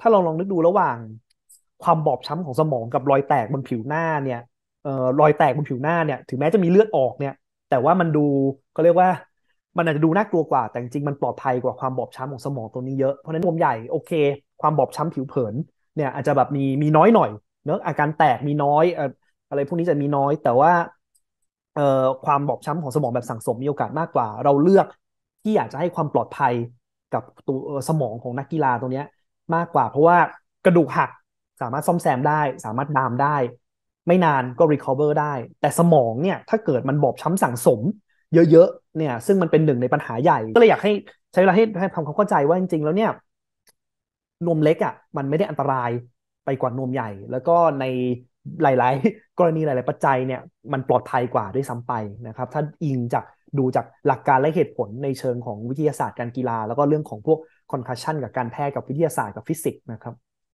ถ้าลองลองนึกดูระหว่างความบอบช้ำของสมองกับรอยแตกบนผิวหน้าเนี่ยเอ่อรอยแตกบนผิวหน้าเนี่ย ถึงแม้จะมีเลือดออกเนี่ย แต่ว่ามันดูก็เรียกว่า มันอาจจะดูน่ากลัวกว่า แต่จริงมันปลอดภัยกว่าความบอบช้ำของสมองตัวนี้เยอะ เพราะนั้นรมใหญ่โอเค ความบอบช้ำผิวเผิน เนี่ย อาจจะแบบมีมีน้อยหน่อยเนอะอาการแตกมีน้อยอะไรพวกนี้จะมีน้อย แต่ว่าเอ่อความบอบช้ำของสมองแบบสั่งสมมีโอกาสมากกว่า เราเลือกที่อยากจะให้ความปลอดภัยกับตัวสมองของนักกีฬาตัวเนี้ยมากกว่าเพราะว่ากระดูกหักสามารถซ่อมแซมได้ สามารถดามได้ ไม่นานก็รีคอเวอร์ได้ แต่สมองเนี่ยถ้าเกิดมันบอบช้ำสั่งสมเยอะๆเนี่ยซึ่งมันเป็นหนึ่งในปัญหาใหญ่ ก็เลยอยากให้ใช้เวลาให้ทำความเข้าใจว่าจริงๆแล้วเนี่ยนมเล็กอะ่ะมันไม่ได้อันตรายไปกว่านมใหญ่ แล้วก็ในหลาย ๆ กรณีหลายๆปัจจัยเนี่ยมันปลอดภัยกว่าด้วยซ้ำไปนะครับถ้าอิงจากดูจากหลักการและเหตุผลในเชิงของวิทยาศาสตร์การกีฬาแล้วก็เรื่องของพวกคอนคาชันกับการแพทย์กับวิทยาศาสตร์กับฟิสิกส์นะครับ